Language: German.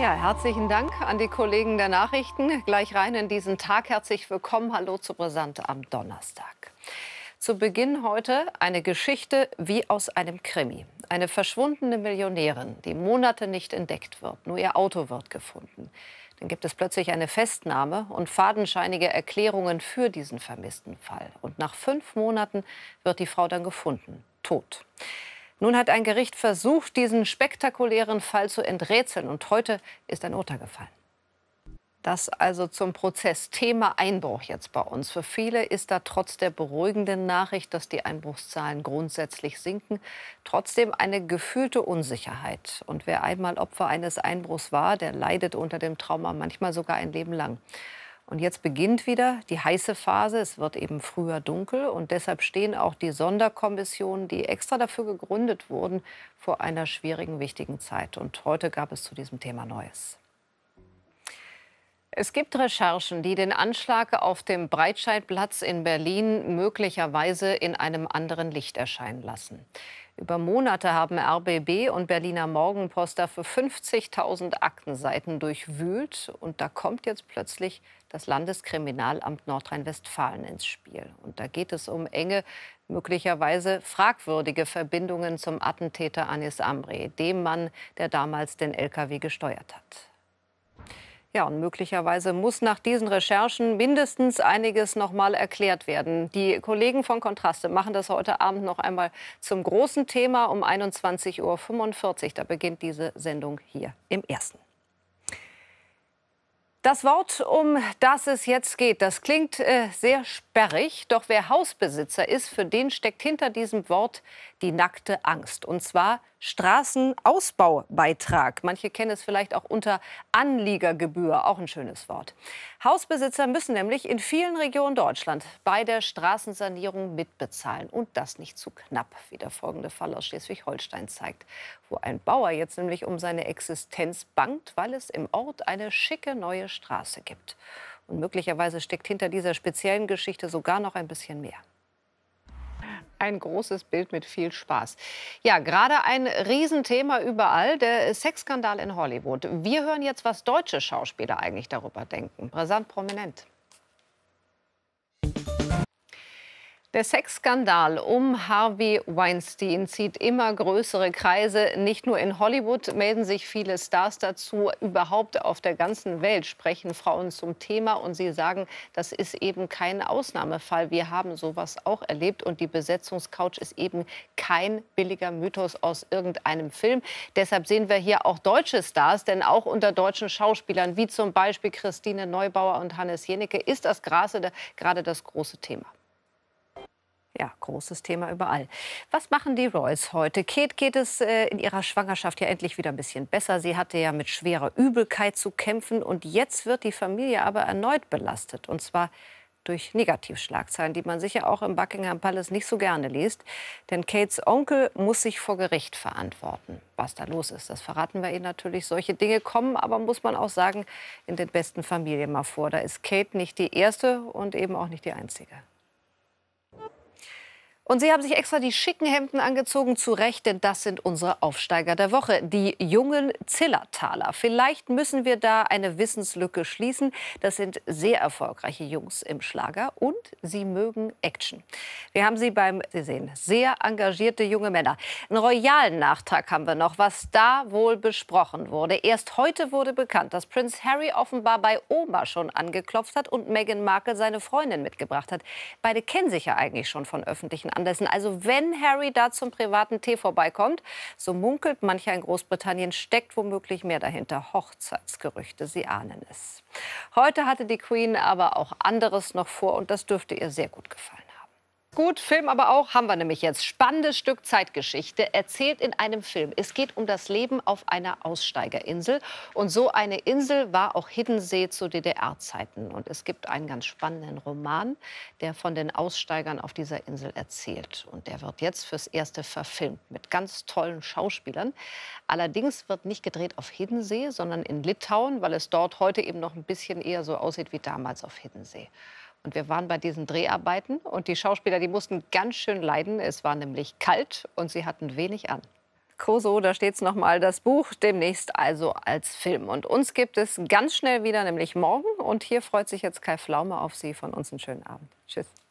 Ja, herzlichen Dank an die Kollegen der Nachrichten. Gleich rein in diesen Tag. Herzlich willkommen. Hallo zu Brisant am Donnerstag. Zu Beginn heute eine Geschichte wie aus einem Krimi. Eine verschwundene Millionärin, die Monate nicht entdeckt wird. Nur ihr Auto wird gefunden. Dann gibt es plötzlich eine Festnahme und fadenscheinige Erklärungen für diesen vermissten Fall. Und nach fünf Monaten wird die Frau dann gefunden, tot. Nun hat ein Gericht versucht, diesen spektakulären Fall zu enträtseln. Und heute ist ein Urteil gefallen. Das also zum Prozess. Thema Einbruch jetzt bei uns. Für viele ist da trotz der beruhigenden Nachricht, dass die Einbruchszahlen grundsätzlich sinken, trotzdem eine gefühlte Unsicherheit. Und wer einmal Opfer eines Einbruchs war, der leidet unter dem Trauma manchmal sogar ein Leben lang. Und jetzt beginnt wieder die heiße Phase. Es wird eben früher dunkel. Und deshalb stehen auch die Sonderkommissionen, die extra dafür gegründet wurden, vor einer schwierigen, wichtigen Zeit. Und heute gab es zu diesem Thema Neues. Es gibt Recherchen, die den Anschlag auf dem Breitscheidplatz in Berlin möglicherweise in einem anderen Licht erscheinen lassen. Über Monate haben RBB und Berliner Morgenposter für 50.000 Aktenseiten durchwühlt. Und da kommt jetzt plötzlich das Landeskriminalamt Nordrhein-Westfalen ins Spiel. Und da geht es um enge, möglicherweise fragwürdige Verbindungen zum Attentäter Anis Amri, dem Mann, der damals den LKW gesteuert hat. Ja, und möglicherweise muss nach diesen Recherchen mindestens einiges noch mal erklärt werden. Die Kollegen von Kontraste machen das heute Abend noch einmal zum großen Thema um 21.45 Uhr. Da beginnt diese Sendung hier im Ersten. Das Wort, um das es jetzt geht, das klingt äh, sehr sperrig, doch wer Hausbesitzer ist, für den steckt hinter diesem Wort die nackte Angst. Und zwar Straßenausbaubeitrag. Manche kennen es vielleicht auch unter Anliegergebühr, auch ein schönes Wort. Hausbesitzer müssen nämlich in vielen Regionen Deutschland bei der Straßensanierung mitbezahlen und das nicht zu knapp, wie der folgende Fall aus Schleswig-Holstein zeigt, wo ein Bauer jetzt nämlich um seine Existenz bangt, weil es im Ort eine schicke neue Straße gibt. Und möglicherweise steckt hinter dieser speziellen Geschichte sogar noch ein bisschen mehr ein großes Bild mit viel Spaß. Ja, gerade ein Riesenthema überall, der Sexskandal in Hollywood. Wir hören jetzt, was deutsche Schauspieler eigentlich darüber denken. Brisant prominent. Der Sexskandal um Harvey Weinstein zieht immer größere Kreise. Nicht nur in Hollywood melden sich viele Stars dazu. Überhaupt auf der ganzen Welt sprechen Frauen zum Thema und sie sagen, das ist eben kein Ausnahmefall. Wir haben sowas auch erlebt und die Besetzungscouch ist eben kein billiger Mythos aus irgendeinem Film. Deshalb sehen wir hier auch deutsche Stars, denn auch unter deutschen Schauspielern wie zum Beispiel Christine Neubauer und Hannes Jenecke ist das gerade das große Thema ja, großes Thema überall. Was machen die Royals heute? Kate geht es äh, in ihrer Schwangerschaft ja endlich wieder ein bisschen besser. Sie hatte ja mit schwerer Übelkeit zu kämpfen. Und jetzt wird die Familie aber erneut belastet. Und zwar durch Negativschlagzeilen, die man sicher auch im Buckingham Palace nicht so gerne liest. Denn Kates Onkel muss sich vor Gericht verantworten. Was da los ist, das verraten wir Ihnen natürlich. Solche Dinge kommen, aber muss man auch sagen, in den besten Familien mal vor. Da ist Kate nicht die erste und eben auch nicht die einzige. Und sie haben sich extra die schicken Hemden angezogen, zu Recht, denn das sind unsere Aufsteiger der Woche, die jungen Zillertaler. Vielleicht müssen wir da eine Wissenslücke schließen. Das sind sehr erfolgreiche Jungs im Schlager und sie mögen Action. Wir haben sie beim, Sie sehen, sehr engagierte junge Männer. Einen royalen Nachtrag haben wir noch, was da wohl besprochen wurde. Erst heute wurde bekannt, dass Prinz Harry offenbar bei Oma schon angeklopft hat und Meghan Markle seine Freundin mitgebracht hat. Beide kennen sich ja eigentlich schon von öffentlichen anlässen. Also wenn Harry da zum privaten Tee vorbeikommt, so munkelt mancher in Großbritannien, steckt womöglich mehr dahinter. Hochzeitsgerüchte, Sie ahnen es. Heute hatte die Queen aber auch anderes noch vor und das dürfte ihr sehr gut gefallen. Gut, Film aber auch haben wir nämlich jetzt. Spannendes Stück Zeitgeschichte erzählt in einem Film. Es geht um das Leben auf einer Aussteigerinsel. Und so eine Insel war auch Hiddensee zu DDR-Zeiten. Und es gibt einen ganz spannenden Roman, der von den Aussteigern auf dieser Insel erzählt. Und der wird jetzt fürs Erste verfilmt mit ganz tollen Schauspielern. Allerdings wird nicht gedreht auf Hiddensee, sondern in Litauen, weil es dort heute eben noch ein bisschen eher so aussieht wie damals auf Hiddensee. Und wir waren bei diesen Dreharbeiten und die Schauspieler, die mussten ganz schön leiden. Es war nämlich kalt und sie hatten wenig an. Koso, da steht es nochmal, das Buch demnächst also als Film. Und uns gibt es ganz schnell wieder, nämlich morgen. Und hier freut sich jetzt Kai Flaume auf Sie. Von uns einen schönen Abend. Tschüss.